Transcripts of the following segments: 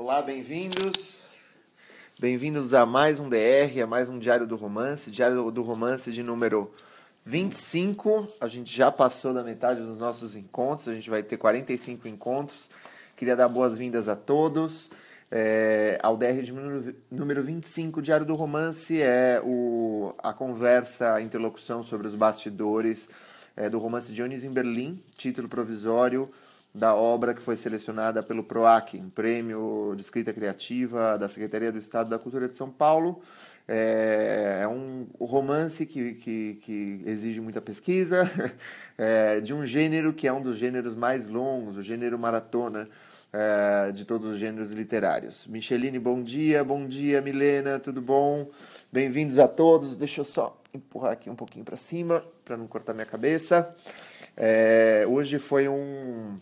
Olá, bem-vindos. Bem-vindos a mais um DR, a mais um Diário do Romance, Diário do Romance de número 25. A gente já passou da metade dos nossos encontros, a gente vai ter 45 encontros. Queria dar boas-vindas a todos. É, ao DR de número, 25, Diário do Romance, é o, a conversa, a interlocução sobre os bastidores é, do romance Dionísio em Berlim, título provisório da obra que foi selecionada pelo PROAC, um prêmio de escrita criativa da Secretaria do Estado da Cultura de São Paulo. É, é um romance que, que, que exige muita pesquisa, é, de um gênero que é um dos gêneros mais longos, o gênero maratona é, de todos os gêneros literários. Micheline, bom dia, bom dia, Milena, tudo bom? Bem-vindos a todos. Deixa eu só empurrar aqui um pouquinho para cima, para não cortar minha cabeça. É, hoje foi um,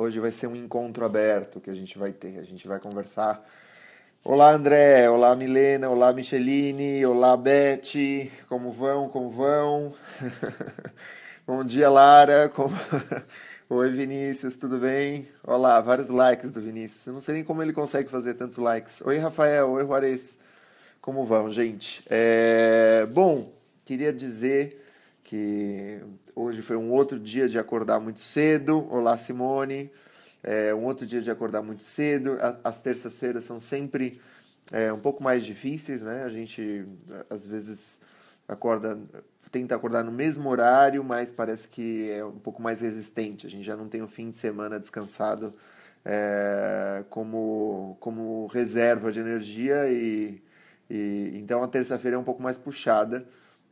Hoje vai ser um encontro aberto que a gente vai ter. A gente vai conversar. Olá, André. Olá, Milena. Olá, Micheline. Olá, Beth. Como vão? Como vão? Bom dia, Lara. Como... Oi, Vinícius. Tudo bem? Olá, vários likes do Vinícius. Eu não sei nem como ele consegue fazer tantos likes. Oi, Rafael. Oi, Juarez. Como vão, gente? É... Bom, queria dizer que Hoje foi um outro dia de acordar muito cedo. Olá, Simone. É, um outro dia de acordar muito cedo. As terças-feiras são sempre é, um pouco mais difíceis, né? A gente às vezes acorda, tenta acordar no mesmo horário, mas parece que é um pouco mais resistente. A gente já não tem o um fim de semana descansado é, como, como reserva de energia e, e então a terça-feira é um pouco mais puxada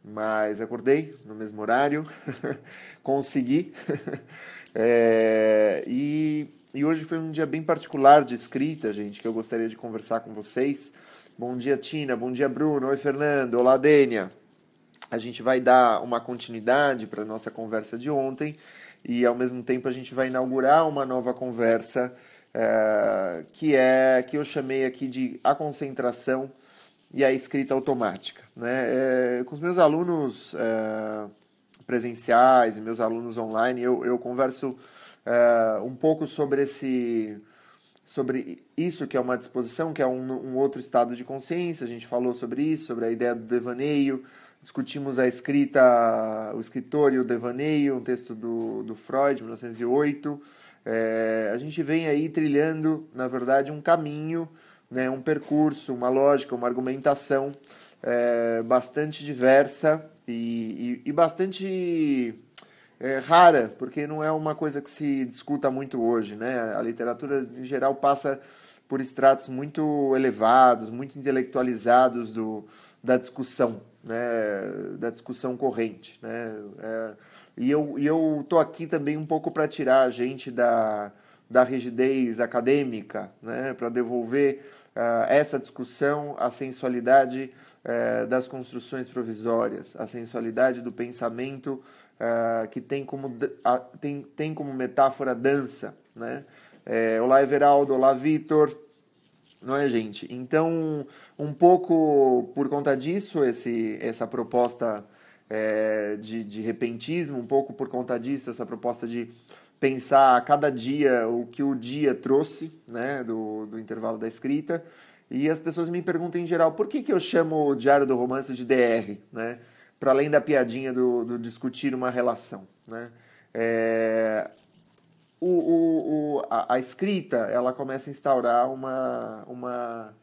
mas acordei no mesmo horário, consegui. é, e, e hoje foi um dia bem particular de escrita, gente, que eu gostaria de conversar com vocês. Bom dia, Tina. Bom dia, Bruno. Oi, Fernando. Olá, Dênia. A gente vai dar uma continuidade para a nossa conversa de ontem e, ao mesmo tempo, a gente vai inaugurar uma nova conversa é, que é que eu chamei aqui de a concentração e a escrita automática. Né? É, com os meus alunos é, presenciais e meus alunos online, eu, eu converso é, um pouco sobre esse sobre isso que é uma disposição, que é um, um, outro estado de consciência. A gente falou sobre isso, sobre a ideia do devaneio. Discutimos a escrita, o escritor e o devaneio, um texto do, do Freud, 1908. É, a gente vem aí trilhando, na verdade, um caminho né, um percurso, uma lógica, uma argumentação é, bastante diversa e, e, e bastante é, rara, porque não é uma coisa que se discuta muito hoje. Né? A literatura, em geral, passa por estratos muito elevados, muito intelectualizados do, da discussão, né? da discussão corrente. Né? É, e eu e eu tô aqui também um pouco para tirar a gente da, da rigidez acadêmica, né? para devolver ah, essa discussão, a sensualidade eh, das construções provisórias, a sensualidade do pensamento ah, que tem como, tem, tem como metáfora dança. Né? Eh, olá, Everaldo, olá, Vitor. Não é, gente? Então, um pouco por conta disso, esse, essa proposta eh, de, de repentismo, um pouco por conta disso, essa proposta de pensar a cada dia o que o dia trouxe né, do, do intervalo da escrita. E as pessoas me perguntam em geral por que, que eu chamo o Diário do Romance de DR, né? para além da piadinha do, do, discutir uma relação. Né? É, o, o, o a, a, escrita ela começa a instaurar uma, uma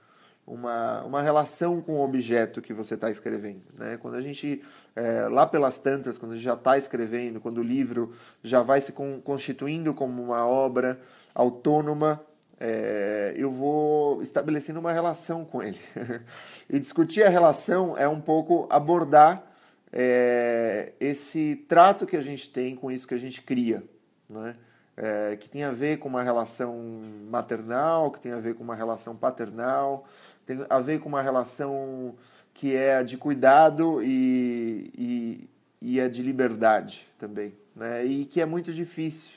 uma, uma relação com o objeto que você está escrevendo. Né? Quando a gente, é, lá pelas tantas, quando a gente já está escrevendo, quando o livro já vai se constituindo como uma obra autônoma, é, eu vou estabelecendo uma relação com ele. e discutir a relação é um pouco abordar é, esse trato que a gente tem com isso que a gente cria. Né? É, que tem a ver com uma relação maternal, que tem a ver com uma relação paternal, tem a ver com uma relação que é de cuidado e, e, e é de liberdade também, né? E que é muito difícil,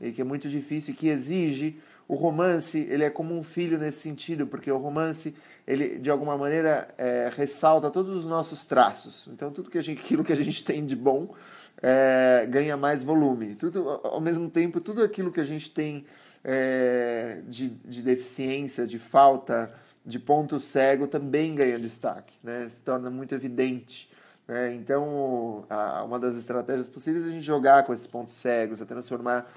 e que é muito difícil, e que exige o romance, ele é como um filho nesse sentido, porque o romance ele de alguma maneira é, ressalta todos os nossos traços. Então tudo que a gente, aquilo que a gente tem de bom é, ganha mais volume. Tudo ao mesmo tempo, tudo aquilo que a gente tem é, de, de deficiência, de falta, de ponto cego também ganha destaque, né? se torna muito evidente. Né? Então, a, uma das estratégias possíveis é a gente jogar com esses pontos cegos, é transformar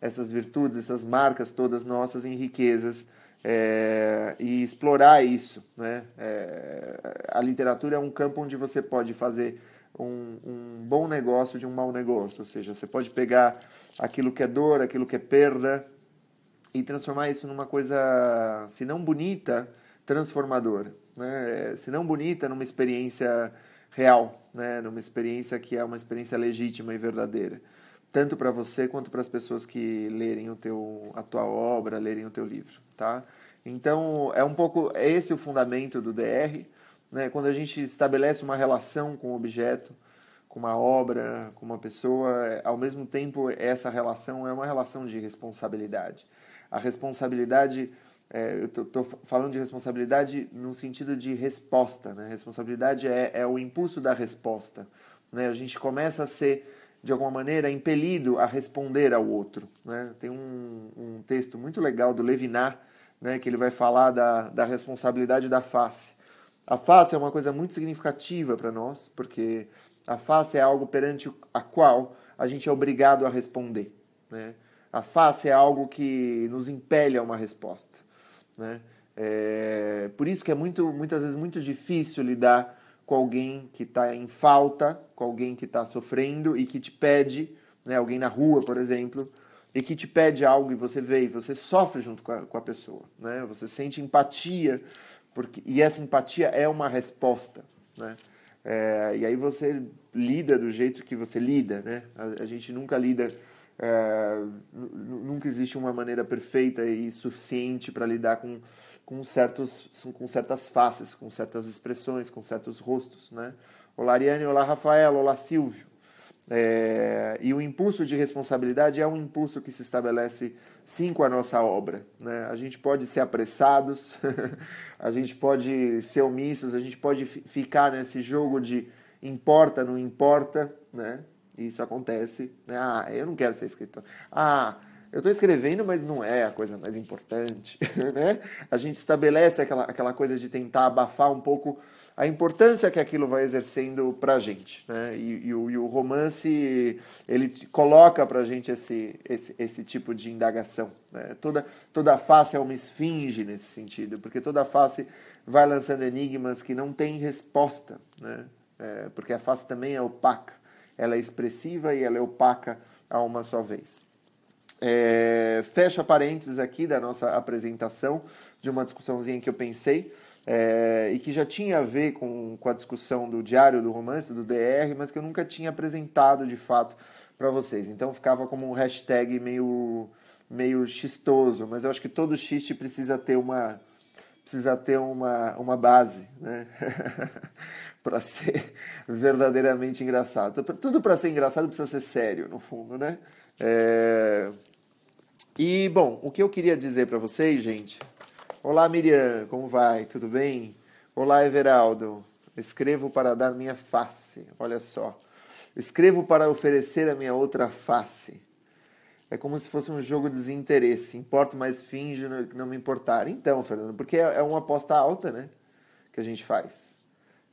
essas virtudes, essas marcas todas nossas em riquezas é, e explorar isso. Né? É, a literatura é um campo onde você pode fazer um, um, bom negócio de um mau negócio, ou seja, você pode pegar aquilo que é dor, aquilo que é perda e transformar isso numa coisa, se não bonita, transformador, né? É, se não bonita, numa experiência real, né? numa experiência que é uma experiência legítima e verdadeira, tanto para você quanto para as pessoas que lerem o teu, a tua obra, lerem o teu livro, tá? Então, é um pouco é esse o fundamento do DR, né? quando a gente estabelece uma relação com o objeto, com uma obra, com uma pessoa, é, ao mesmo tempo essa relação é uma relação de responsabilidade. A responsabilidade é, eu estou falando de responsabilidade no sentido de resposta. Né? Responsabilidade é, é o impulso da resposta. Né? A gente começa a ser, de alguma maneira, impelido a responder ao outro. Né? Tem um, um texto muito legal do Levinas, né, que ele vai falar da, da responsabilidade da face. A face é uma coisa muito significativa para nós, porque a face é algo perante a qual a gente é obrigado a responder. Né? A face é algo que nos impele a uma resposta. Né? É, por isso que é muito, muitas vezes muito difícil lidar com alguém que está em falta, com alguém que está sofrendo e que te pede, né, alguém na rua, por exemplo, e que te pede algo e você vê e você sofre junto com a, com a pessoa. Né? Você sente empatia, porque, e essa empatia é uma resposta. Né? É, e aí você lida do jeito que você lida. Né? a, a gente nunca lida é, nunca existe uma maneira perfeita e suficiente para lidar com, com, certos, com certas faces, com certas expressões, com certos rostos. Né? Olá, Ariane, olá, Rafael, olá, Silvio. É, e o impulso de responsabilidade é um impulso que se estabelece sim com a nossa obra. Né? A gente pode ser apressados, a gente pode ser omissos, a gente pode ficar nesse jogo de importa, não importa, né? isso acontece. Né? Ah, eu não quero ser escritor. Ah, eu estou escrevendo, mas não é a coisa mais importante. Né? A gente estabelece aquela, aquela coisa de tentar abafar um pouco a importância que aquilo vai exercendo para a gente. Né? E, e, o, e, o, romance, ele coloca para a gente esse, esse, esse, tipo de indagação. Né? Toda, toda face é uma esfinge nesse sentido, porque toda face vai lançando enigmas que não têm resposta, né? É, porque a face também é opaca ela é expressiva e ela é opaca a uma só vez. É, fecha parênteses aqui da nossa apresentação de uma discussãozinha que eu pensei é, e que já tinha a ver com, com a discussão do diário do romance, do DR, mas que eu nunca tinha apresentado de fato para vocês. Então ficava como um hashtag meio, meio xistoso, mas eu acho que todo xiste precisa ter uma, precisa ter uma, uma base, né? para ser verdadeiramente engraçado. Tudo para ser engraçado precisa ser sério, no fundo, né? É... E, bom, o que eu queria dizer para vocês, gente. Olá, Miriam, como vai? Tudo bem? Olá, Everaldo. Escrevo para dar minha face. Olha só. Escrevo para oferecer a minha outra face. É como se fosse um jogo de desinteresse. Importo, mas finge não me importar. Então, Fernando, porque é, é uma aposta alta, né? Que a gente faz.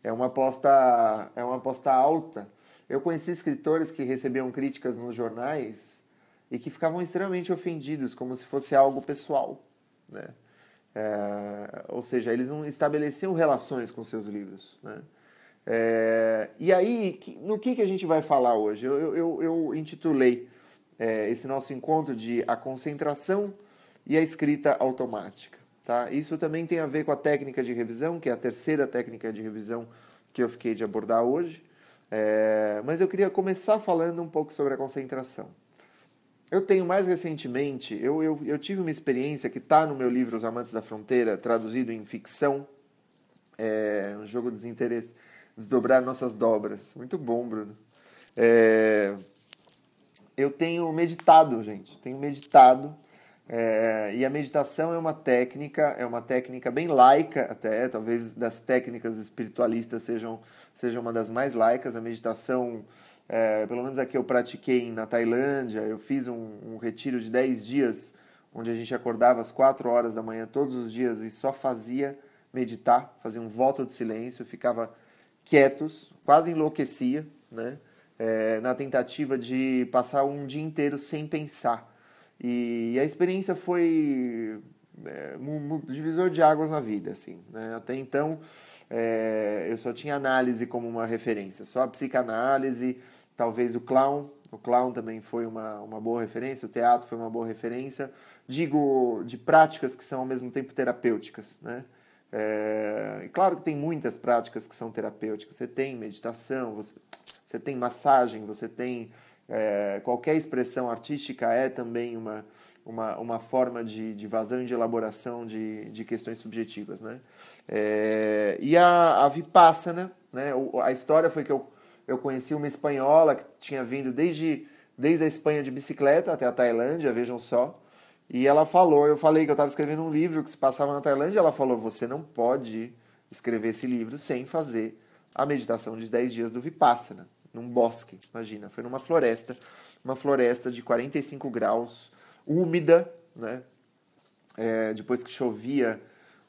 É uma aposta, é uma aposta alta. Eu conheci escritores que recebiam críticas nos jornais e que ficavam extremamente ofendidos, como se fosse algo pessoal, né? É, ou seja, eles não estabeleciam relações com seus livros, né? É, e aí, no que, que a gente vai falar hoje? Eu, eu, eu intitulei é, esse nosso encontro de A Concentração e a Escrita Automática. Tá? Isso também tem a ver com a técnica de revisão, que é a terceira técnica de revisão que eu fiquei de abordar hoje. É... mas eu queria começar falando um pouco sobre a concentração. Eu tenho mais recentemente, eu, eu, eu tive uma experiência que está no meu livro Os Amantes da Fronteira, traduzido em ficção, é, um jogo dos interesses, desdobrar nossas dobras. Muito bom, Bruno. É... eu tenho meditado, gente, tenho meditado é, e a meditação é uma técnica, é uma técnica bem laica até, talvez das técnicas espiritualistas sejam, seja uma das mais laicas. A meditação, é, pelo menos aqui eu pratiquei na Tailândia, eu fiz um, um retiro de 10 dias, onde a gente acordava às 4 horas da manhã todos os dias e só fazia meditar, fazia um voto de silêncio, ficava quietos, quase enlouquecia, né? É, na tentativa de passar um dia inteiro sem pensar e a experiência foi é, um divisor de águas na vida, assim. Né? Até então, é, eu só tinha análise como uma referência, só a psicanálise, talvez o clown. O clown também foi uma, uma boa referência, o teatro foi uma boa referência. Digo, de práticas que são ao mesmo tempo terapêuticas, né? É, e claro que tem muitas práticas que são terapêuticas. Você tem meditação, você, você tem massagem, você tem é, qualquer expressão artística é também uma, uma, uma forma de, de vazão e de elaboração de, de questões subjetivas. Né? É, e a, a Vipassana, né? a história foi que eu, eu conheci uma espanhola que tinha vindo desde, desde a Espanha de bicicleta até a Tailândia, vejam só. E ela falou, eu falei que eu estava escrevendo um livro que se passava na Tailândia, ela falou, você não pode escrever esse livro sem fazer a meditação de 10 dias do Vipassana num bosque, imagina, foi numa floresta, uma floresta de 45 graus, úmida, né? É, depois que chovia,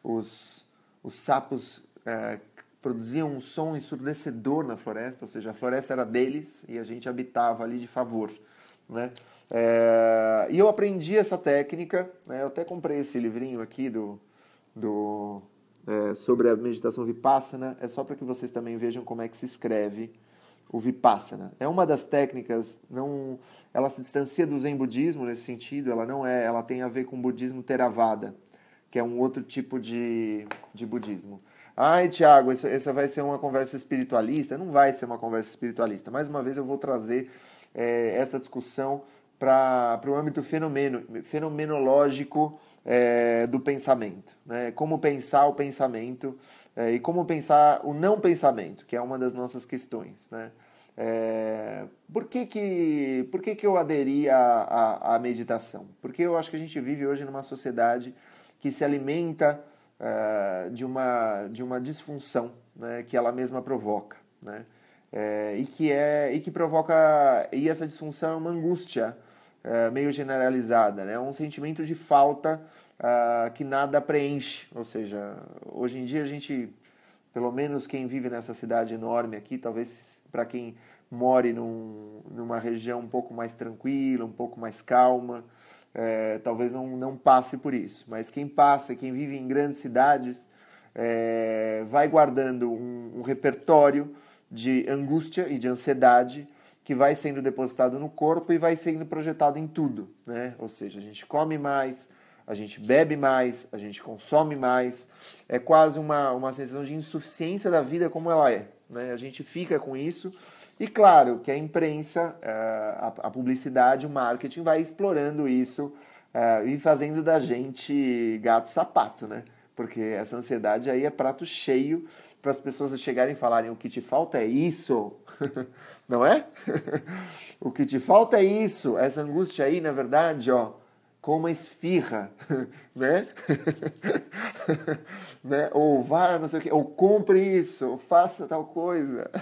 os, os sapos é, produziam um som ensurdecedor na floresta, ou seja, a floresta era deles e a gente habitava ali de favor, né? É, e eu aprendi essa técnica, né? eu até comprei esse livrinho aqui do, do é, sobre a meditação vipassana, é só para que vocês também vejam como é que se escreve o vipassana. É uma das técnicas, não, ela se distancia do zen budismo nesse sentido, ela não é, ela tem a ver com o budismo theravada, que é um outro tipo de, de budismo. Ai, Tiago, essa vai ser uma conversa espiritualista? Não vai ser uma conversa espiritualista. Mais uma vez eu vou trazer é, essa discussão para o âmbito fenomeno, fenomenológico é, do pensamento. Né? Como pensar o pensamento é, e como pensar o não pensamento, que é uma das nossas questões, né? É, por que que, por que, que eu aderi à, à, meditação? Porque eu acho que a gente vive hoje numa sociedade que se alimenta uh, de, uma, de uma disfunção né, que ela mesma provoca, né? É, e, que é, e que provoca, e essa disfunção é uma angústia é, meio generalizada, né? É um sentimento de falta uh, que nada preenche. Ou seja, hoje em dia a gente, pelo menos quem vive nessa cidade enorme aqui, talvez para quem more num, numa região um pouco mais tranquila, um pouco mais calma, é, talvez não, não passe por isso. Mas quem passa, quem vive em grandes cidades, é, vai guardando um, um repertório de angústia e de ansiedade que vai sendo depositado no corpo e vai sendo projetado em tudo, né? Ou seja, a gente come mais, a gente bebe mais, a gente consome mais. É quase uma, uma sensação de insuficiência da vida como ela é. Né? A gente fica com isso. E claro que a imprensa, eh, a publicidade, o marketing vai explorando isso eh, e fazendo da gente gato-sapato, né? Porque essa ansiedade aí é prato cheio para as pessoas chegarem e falarem: o que te falta é isso, não é? o que te falta é isso. Essa angústia aí, na verdade, ó, com uma esfirra, né? né? Ou vá, não sei o quê, ou compre isso, ou faça tal coisa.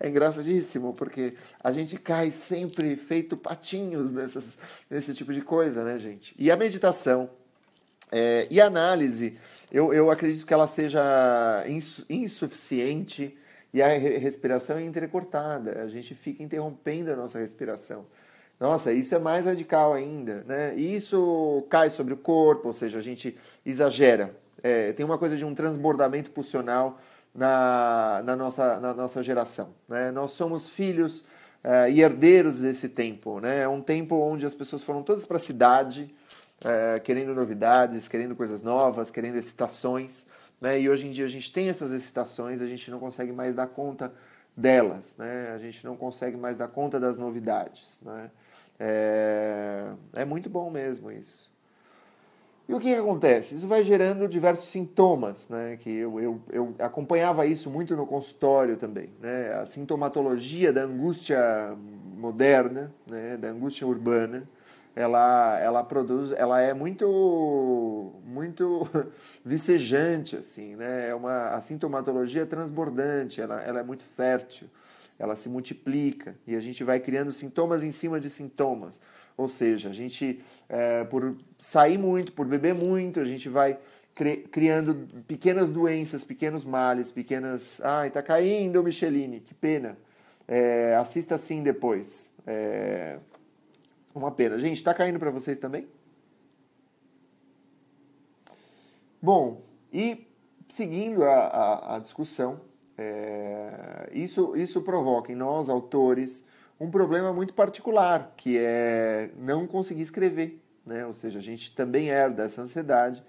É engraçadíssimo, porque a gente cai sempre feito patinhos nessas, nesse tipo de coisa, né, gente? E a meditação é, e a análise, eu, eu acredito que ela seja insu insuficiente e a respiração é entrecortada, a gente fica interrompendo a nossa respiração. Nossa, isso é mais radical ainda, né? E isso cai sobre o corpo, ou seja, a gente exagera. É, tem uma coisa de um transbordamento pulsional na, na, nossa, na nossa geração. Né? Nós somos filhos é, e herdeiros desse tempo. Né? É um tempo onde as pessoas foram todas para a cidade, é, querendo novidades, querendo coisas novas, querendo excitações. Né? E hoje em dia a gente tem essas excitações, a gente não consegue mais dar conta delas, né? a gente não consegue mais dar conta das novidades. Né? É, é muito bom mesmo isso. E o que, que, acontece? Isso vai gerando diversos sintomas, né? Que eu, eu, eu acompanhava isso muito no consultório também, né? A sintomatologia da angústia moderna, né? Da angústia urbana, ela, ela produz, ela é muito, muito vicejante, assim, né? É uma, a sintomatologia é transbordante, ela, ela é muito fértil ela se multiplica e a gente vai criando sintomas em cima de sintomas. Ou seja, a gente, é, por sair muito, por beber muito, a gente vai criando pequenas doenças, pequenos males, pequenas. Ai, tá caindo o Micheline, que pena. É, assista sim depois. É... Uma pena. Gente, tá caindo para vocês também? Bom, e seguindo a, a, a discussão, é, isso, isso provoca em nós, autores, um problema muito particular, que é não conseguir escrever. Né? Ou seja, a gente também herda essa ansiedade.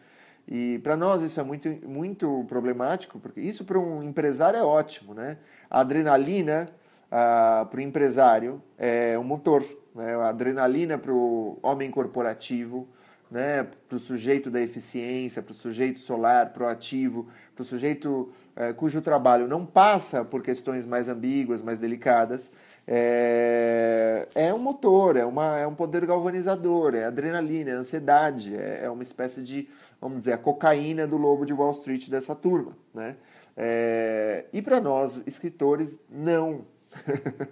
E para nós isso é muito, muito problemático, porque isso para um empresário é ótimo. Né? A adrenalina ah, para o empresário é um motor. Né? A adrenalina para o homem corporativo, né? para o sujeito da eficiência, para o sujeito solar, proativo, para o sujeito é, cujo trabalho não passa por questões mais ambíguas, mais delicadas, é, é um motor, é, uma, é um poder galvanizador, é adrenalina, é ansiedade, é, é uma espécie de, vamos dizer, a cocaína do lobo de Wall Street dessa turma, né? É, e para nós, escritores, não.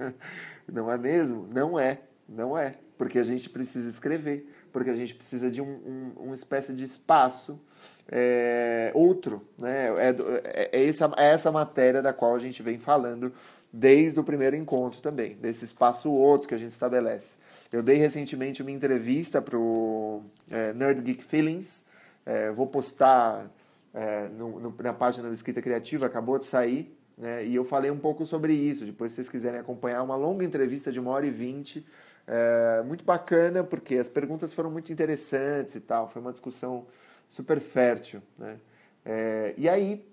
não é mesmo? Não é, não é. Porque a gente precisa escrever, porque a gente precisa de um, um, uma espécie de espaço é, outro. Né? É, é, é, essa, é essa matéria da qual a gente vem falando desde o primeiro encontro também, desse espaço outro que a gente estabelece. Eu dei recentemente uma entrevista para o é, Nerd Geek Feelings, é, vou postar é, no, no, na página do Escrita Criativa, acabou de sair, né, e eu falei um pouco sobre isso. Depois, se vocês quiserem acompanhar, uma longa entrevista de uma hora e vinte, é, muito bacana, porque as perguntas foram muito interessantes e tal, foi uma discussão super fértil. Né? É, e aí,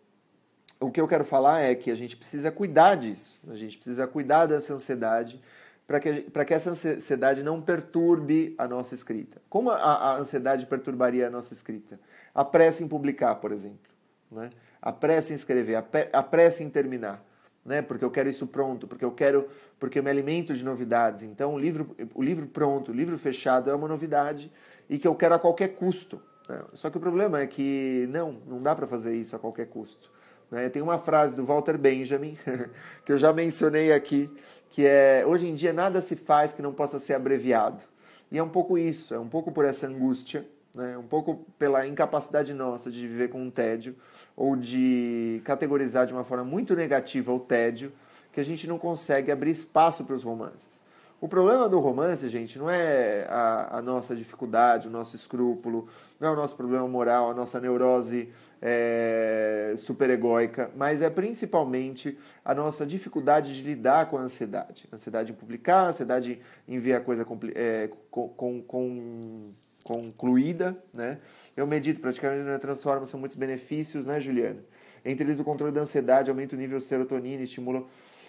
o que eu quero falar é que a gente precisa cuidar disso, a gente precisa cuidar dessa ansiedade para que, que essa ansiedade não perturbe a nossa escrita. Como a, a, ansiedade perturbaria a nossa escrita? A pressa em publicar, por exemplo, né? a pressa em escrever, a, pe, a pressa em terminar. Né? Porque eu quero isso pronto, porque eu quero, porque eu me alimento de novidades. Então, o livro, o livro pronto, o livro fechado é uma novidade e que eu quero a qualquer custo. É, só que o problema é que não, não dá para fazer isso a qualquer custo. Né? Tem uma frase do Walter Benjamin, que eu já mencionei aqui, que é: Hoje em dia nada se faz que não possa ser abreviado. E é um pouco isso, é um pouco por essa angústia, né? É um pouco pela incapacidade nossa de viver com o tédio, ou de categorizar de uma forma muito negativa o tédio, que a gente não consegue abrir espaço para os romances. O problema do romance, gente, não é a, a, nossa dificuldade, o nosso escrúpulo, não é o nosso problema moral, a nossa neurose é, superegóica, mas é principalmente a nossa dificuldade de lidar com a ansiedade. Ansiedade em publicar, ansiedade em ver a coisa é, com, com, concluída. Né? Eu medito praticamente na né, transforma, são muitos benefícios, né, Juliana? Entre eles o controle da ansiedade, aumenta o nível de serotonina, estimula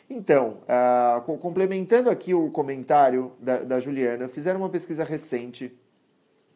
então, ah, complementando aqui o comentário da, da, Juliana, fizeram uma pesquisa recente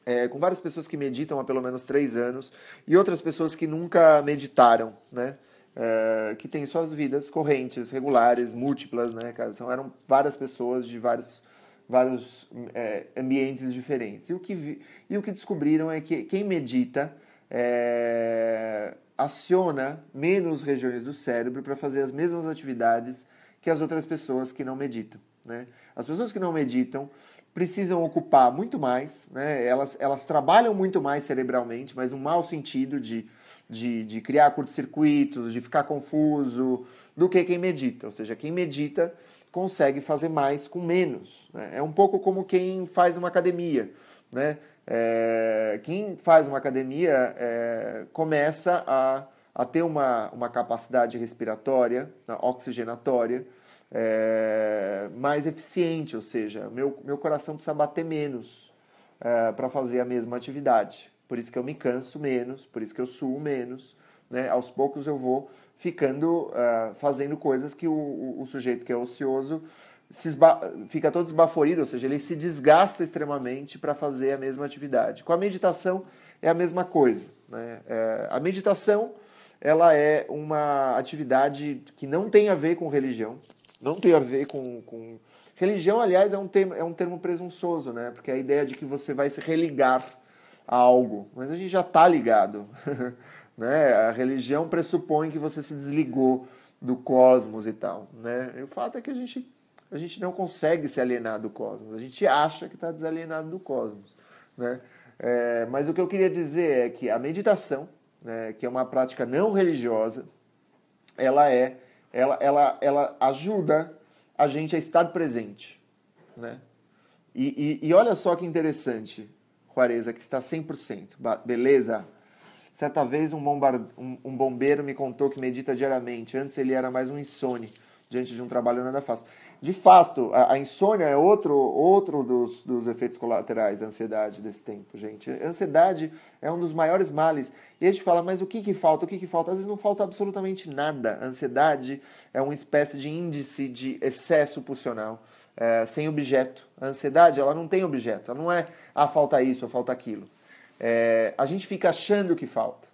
é, com várias pessoas que meditam há pelo menos três anos e outras pessoas que nunca meditaram, né? Ah, que têm suas vidas correntes, regulares, múltiplas, né? São, eram várias pessoas de vários vários é, ambientes diferentes. E o, que vi, e o que descobriram é que quem medita é, aciona menos regiões do cérebro para fazer as mesmas atividades que as outras pessoas que não meditam. Né? As pessoas que não meditam precisam ocupar muito mais, né? elas, elas trabalham muito mais cerebralmente, mas no mau sentido de, de, de criar curto-circuitos, de ficar confuso, do que quem medita. Ou seja, quem medita consegue fazer mais com menos. Né? É um pouco como quem faz uma academia. Né? É, quem faz uma academia é, começa a a ter uma, uma capacidade respiratória, né, oxigenatória, é, mais eficiente, ou seja, meu, meu coração precisa bater menos é, eh, para fazer a mesma atividade. Por isso que eu me canso menos, por isso que eu suo menos. Né? Aos poucos eu vou ficando eh, fazendo coisas que o, o, o, sujeito que é ocioso fica todo esbaforido, ou seja, ele se desgasta extremamente para fazer a mesma atividade. Com a meditação é a mesma coisa. Né? a meditação ela é uma atividade que não tem a ver com religião, não tem a ver com, com... Religião, aliás, é um, termo, é um termo presunçoso, né? Porque é a ideia de que você vai se religar a algo. Mas a gente já está ligado. né? A religião pressupõe que você se desligou do cosmos e tal. Né? E o fato é que a gente, a gente não consegue se alienar do cosmos. A gente acha que está desalienado do cosmos. Né? É, mas o que eu queria dizer é que a meditação né, que é uma prática não religiosa, ela é, ela, ela, ela ajuda a gente a estar presente, né? E, e, e olha só que interessante, Juarez, que está 100%, beleza? Certa vez um, bombar, um, um bombeiro me contou que medita diariamente, antes ele era mais um insone, diante de um trabalho nada fácil de fato, a, a, insônia é outro, outro dos, dos efeitos colaterais da ansiedade desse tempo, gente. A ansiedade é um dos maiores males. E a gente fala, mas o que, que falta? O que, que falta? Às vezes não falta absolutamente nada. A ansiedade é uma espécie de índice de excesso pulsional. É, sem objeto. A ansiedade, ela não tem objeto. Ela não é, ah, falta isso, ou falta aquilo. É, a gente fica achando que falta.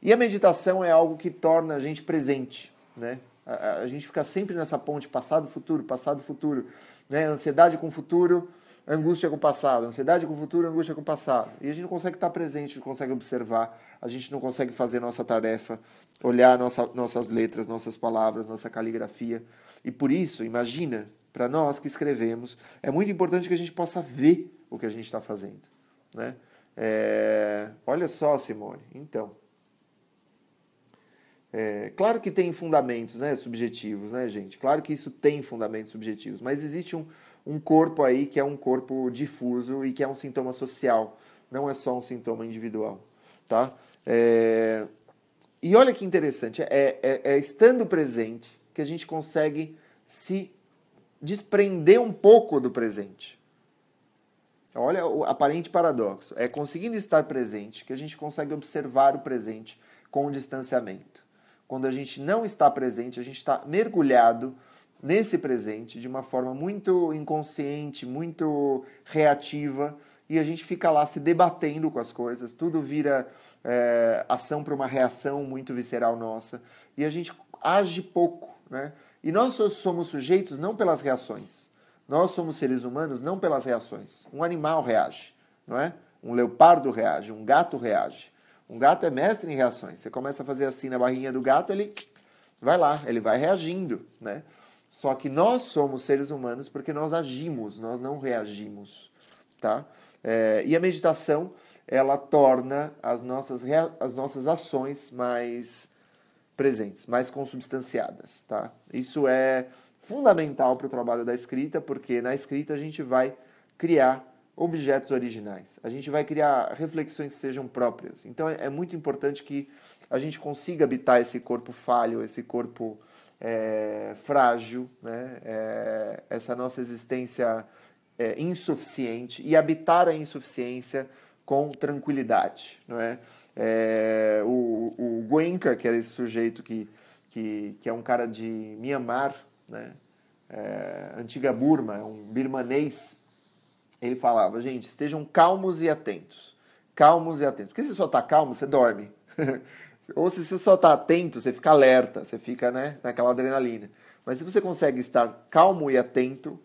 E a meditação é algo que torna a gente presente, né? A, a gente fica sempre nessa ponte passado, futuro, passado, futuro. Né? Ansiedade com o futuro, angústia com o passado. Ansiedade com o futuro, angústia com o passado. E a gente não consegue estar presente, não consegue observar, a gente não consegue fazer nossa tarefa, olhar nossa, nossas letras, nossas palavras, nossa caligrafia. E por isso, imagina, para nós que escrevemos, é muito importante que a gente possa ver o que a gente está fazendo. Né? É... Olha só, Simone. Então. É, claro que tem fundamentos né, subjetivos, né, gente? Claro que isso tem fundamentos subjetivos, mas existe um, um corpo aí que é um corpo difuso e que é um sintoma social, não é só um sintoma individual, tá? É... E olha que interessante, é, é, é estando presente que a gente consegue se desprender um pouco do presente. Olha o aparente paradoxo. É conseguindo estar presente que a gente consegue observar o presente com o distanciamento. Quando a gente não está presente, a gente está mergulhado nesse presente de uma forma muito inconsciente, muito reativa, e a gente fica lá se debatendo com as coisas, tudo vira é, ação para uma reação muito visceral nossa, e a gente age pouco. Né? E nós somos sujeitos não pelas reações, nós somos seres humanos não pelas reações. Um animal reage, não é? Um leopardo reage, um gato reage. Um gato é mestre em reações. Você começa a fazer assim na barrinha do gato, ele vai lá, ele vai reagindo, né? Só que nós somos seres humanos porque nós agimos, nós não reagimos, tá? É, e a meditação ela torna as nossas, as nossas ações mais presentes, mais consubstanciadas, tá? Isso é fundamental para o trabalho da escrita, porque na escrita a gente vai criar objetos originais. A gente vai criar reflexões que sejam próprias. Então é, é muito importante que a gente consiga habitar esse corpo falho, esse corpo é, frágil, né? É, essa nossa existência é, insuficiente e habitar a insuficiência com tranquilidade. Não é? é o, o Guenca, que era é esse sujeito que, que, que é um cara de Myanmar, né? antiga Burma, é um birmanês ele falava, gente, estejam calmos e atentos. Calmos e atentos. Porque se só está calmo, você dorme. Ou se você só está atento, você fica alerta, você fica né, naquela adrenalina. Mas se você consegue estar calmo e atento,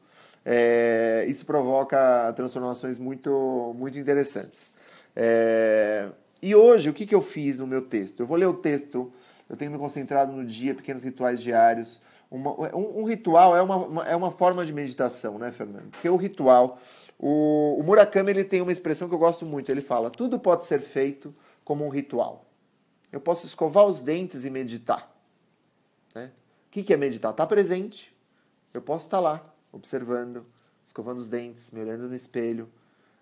é, isso provoca transformações muito, muito interessantes. É, e hoje, o que, que eu fiz no meu texto? Eu vou ler o texto, eu tenho me concentrado no dia, pequenos rituais diários. Uma, um, um, ritual é uma, uma, é uma forma de meditação, né, Fernando? Porque o ritual o, o Murakami ele tem uma expressão que eu gosto muito. Ele fala: tudo pode ser feito como um ritual. Eu posso escovar os dentes e meditar. Né? O que é meditar? Estar tá presente. Eu posso estar tá lá, observando, escovando os dentes, me olhando no espelho,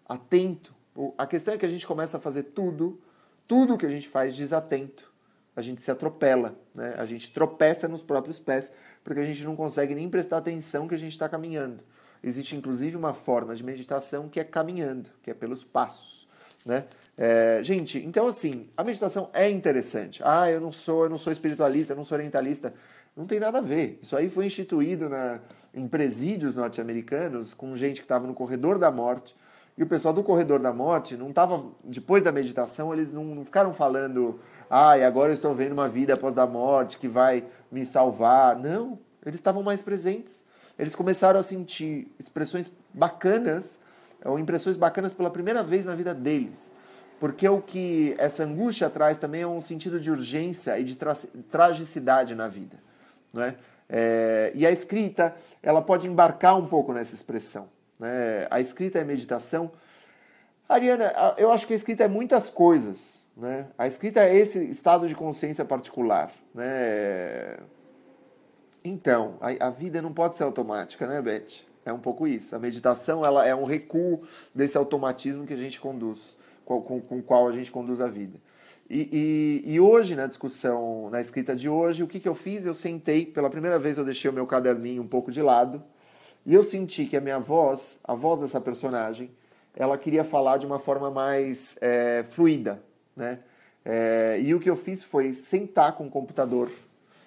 atento. A questão é que a gente começa a fazer tudo, tudo que a gente faz desatento. A gente se atropela, né? a gente tropeça nos próprios pés, porque a gente não consegue nem prestar atenção que a gente está caminhando. Existe inclusive uma forma de meditação que é caminhando, que é pelos passos. Né? É, gente, então assim, a meditação é interessante. Ah, eu não sou, eu não sou espiritualista, eu não sou orientalista. Não tem nada a ver. Isso aí foi instituído na, em presídios norte-americanos com gente que estava no corredor da morte. E o pessoal do corredor da morte não estava. Depois da meditação, eles não, não ficaram falando. Ah, e agora eu estou vendo uma vida após a morte que vai me salvar. Não, eles estavam mais presentes eles começaram a sentir expressões bacanas, ou impressões bacanas pela primeira vez na vida deles. Porque o que essa angústia traz também é um sentido de urgência e de tra tragicidade na vida. Não é? É, e a escrita, ela pode embarcar um pouco nessa expressão. Né? A escrita é meditação. Ariana, eu acho que a escrita é muitas coisas. Né? A escrita é esse estado de consciência particular. Né? Então, a, a vida não pode ser automática, né, Beth? É um pouco isso. A meditação ela é um recuo desse automatismo que a gente conduz, com, com, com o qual a gente conduz a vida. E, e, e, hoje, na discussão, na escrita de hoje, o que, que eu fiz? Eu sentei, pela primeira vez eu deixei o meu caderninho um pouco de lado, e eu senti que a minha voz, a voz dessa personagem, ela queria falar de uma forma mais é, fluida, né? É, e o que eu fiz foi sentar com o computador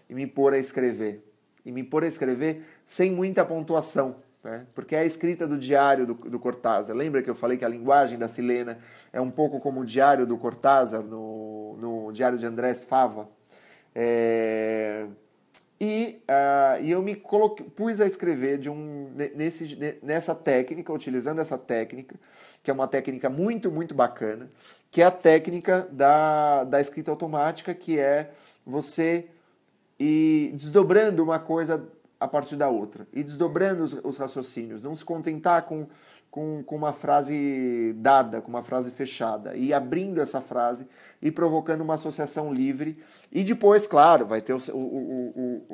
e me pôr a escrever e me pôr a escrever sem muita pontuação, né? porque é a escrita do diário do, do Cortázar. Lembra que eu falei que a linguagem da Silena é um pouco como o diário do Cortázar, no, no diário de Andrés Fava? É... E, uh, e eu me coloquei, pus a escrever de um, nesse, nessa técnica, utilizando essa técnica, que é uma técnica muito, muito bacana, que é a técnica da, da escrita automática, que é você e desdobrando uma coisa a partir da outra e desdobrando os, os raciocínios, não se contentar com, com, com, uma frase dada, com uma frase fechada, e abrindo essa frase e provocando uma associação livre. E depois, claro, vai ter o, o,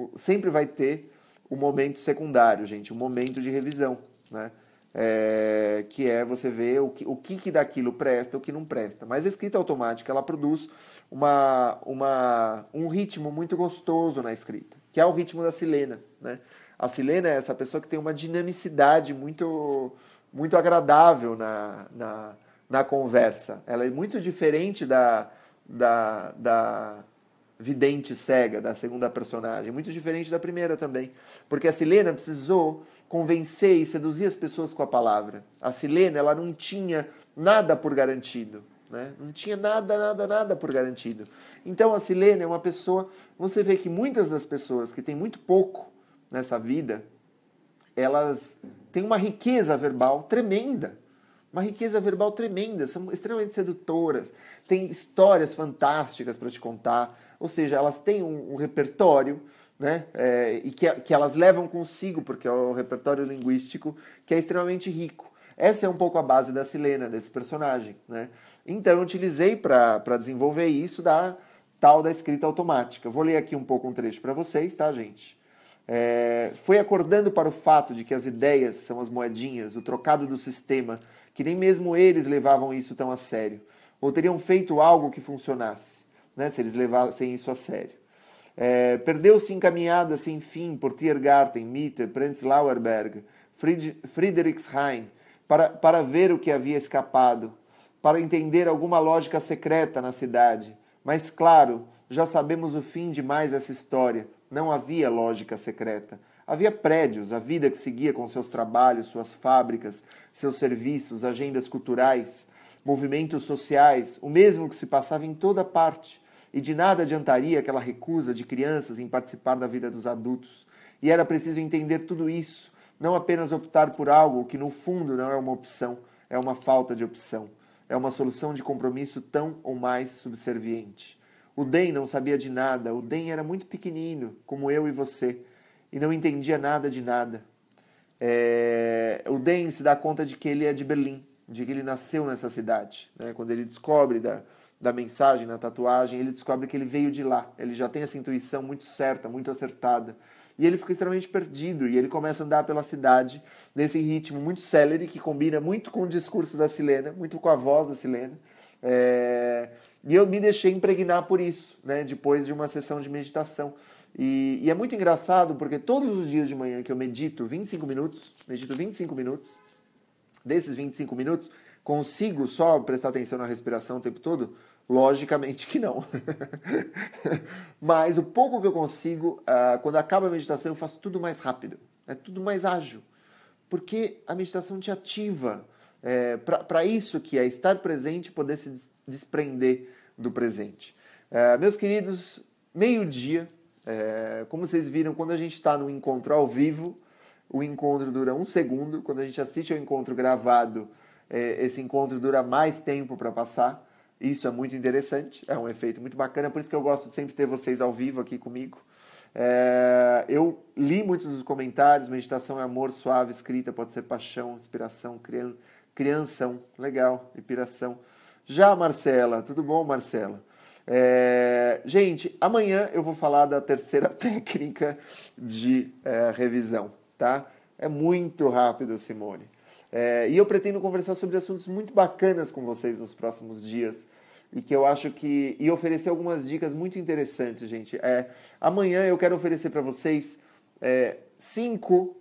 o, o sempre vai ter o momento secundário, gente, o momento de revisão, né? É, que é você ver o que, o que, que daquilo presta, o que não presta. Mas a escrita automática ela produz uma, uma, um ritmo muito gostoso na escrita, que é o ritmo da silena. Né? A silena é essa pessoa que tem uma dinamicidade muito, muito agradável na, na, na conversa. Ela é muito diferente da, da, da vidente cega, da segunda personagem, muito diferente da primeira também. Porque a Silena precisou convencer e seduzir as pessoas com a palavra. A Silena, ela não tinha nada por garantido. Né? Não tinha nada, nada, nada por garantido. Então a Silene é uma pessoa. Você vê que muitas das pessoas que têm muito pouco nessa vida, elas têm uma riqueza verbal tremenda. Uma riqueza verbal tremenda, são extremamente sedutoras, têm histórias fantásticas para te contar, ou seja, elas têm um, um repertório né? É, e que, que elas levam consigo, porque é o repertório linguístico que é extremamente rico. Essa é um pouco a base da Silena, desse personagem. Né? Então eu utilizei para desenvolver isso da tal da escrita automática. Vou ler aqui um pouco um trecho para vocês, tá, gente? É, foi acordando para o fato de que as ideias são as moedinhas, o trocado do sistema, que nem mesmo eles levavam isso tão a sério, ou teriam feito algo que funcionasse, né, se eles levassem isso a sério. É, Perdeu-se encaminhada sem fim por Tiergarten, Mitte, Prenzlauerberg, Friedrichshain, para, para ver o que havia escapado, para entender alguma lógica secreta na cidade. Mas, claro, já sabemos o fim de mais essa história. Não havia lógica secreta. Havia prédios, a vida que seguia com seus trabalhos, suas fábricas, seus serviços, agendas culturais, movimentos sociais, o mesmo que se passava em toda parte. E de nada adiantaria aquela recusa de crianças em participar da vida dos adultos. E era preciso entender tudo isso, não apenas optar por algo que no fundo não é uma opção, é uma falta de opção. É uma solução de compromisso tão ou mais subserviente. O DEM não sabia de nada, o DEM era muito pequenino, como eu e você, e não entendia nada de nada. É... O DEM se dá conta de que ele é de Berlim, de que ele nasceu nessa cidade. Né? Quando ele descobre da, da mensagem na tatuagem, ele descobre que ele veio de lá. Ele já tem essa intuição muito certa, muito acertada e ele fica extremamente perdido e ele começa a andar pela cidade nesse ritmo muito célere que combina muito com o discurso da Silena, muito com a voz da Silena. É... E eu me deixei impregnar por isso, né? depois de uma sessão de meditação. E, e, é muito engraçado porque todos os dias de manhã que eu medito 25 minutos, medito 25 minutos, desses 25 minutos, consigo só prestar atenção na respiração o tempo todo, Logicamente que não. Mas o pouco que eu consigo, ah, quando acaba a meditação, eu faço tudo mais rápido, é tudo mais ágil. Porque a meditação te ativa é, para isso que é estar presente e poder se desprender do presente. É, meus queridos, meio-dia, é, como vocês viram, quando a gente está no encontro ao vivo, o encontro dura um segundo, quando a gente assiste ao encontro gravado, é, esse encontro dura mais tempo para passar. Isso é muito interessante, é um efeito muito bacana, por isso que eu gosto de sempre ter vocês ao vivo aqui comigo. É, eu li muitos dos comentários, meditação é amor suave, escrita, pode ser paixão, inspiração, crian, crianção, legal, inspiração. Já Marcela, tudo bom Marcela? É, gente, amanhã eu vou falar da terceira técnica de é, revisão, tá? É muito rápido, Simone. É, e eu pretendo conversar sobre assuntos muito bacanas com vocês nos próximos dias e que eu acho que e oferecer algumas dicas muito interessantes, gente. É, amanhã eu quero oferecer para vocês é, cinco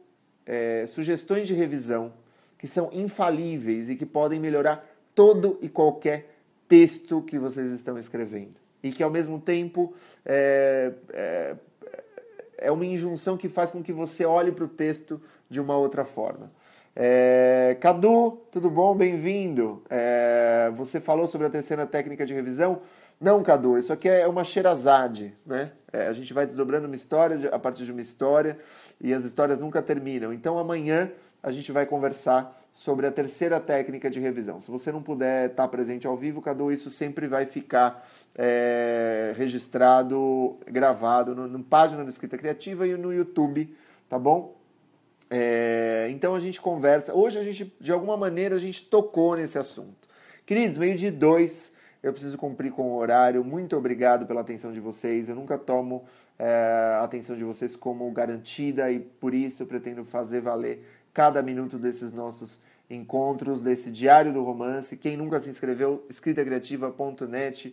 é, sugestões de revisão que são infalíveis e que podem melhorar todo e qualquer texto que vocês estão escrevendo e que ao mesmo tempo é, é, é uma injunção que faz com que você olhe para o texto de uma outra forma. É, Cadu, tudo bom? Bem-vindo. É, você falou sobre a terceira técnica de revisão? Não, Cadu, isso aqui é uma xerazade, né? É, a gente vai desdobrando uma história a partir de uma história e as histórias nunca terminam. Então amanhã a gente vai conversar sobre a terceira técnica de revisão. Se você não puder estar presente ao vivo, Cadu, isso sempre vai ficar é, registrado, gravado na página do Escrita Criativa e no YouTube, tá bom? É, então a gente conversa. Hoje a gente, de alguma maneira, a gente tocou nesse assunto. Queridos, meio de dois, eu preciso cumprir com o horário. Muito obrigado pela atenção de vocês. Eu nunca tomo é, a atenção de vocês como garantida e por isso eu pretendo fazer valer cada minuto desses nossos encontros, desse Diário do Romance. Quem nunca se inscreveu, escritacriativa.net.br.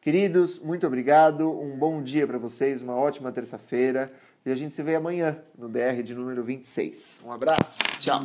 Queridos, muito obrigado. Um bom dia para vocês, uma ótima terça-feira. E a gente se vê amanhã no DR de número 26. Um abraço, tchau.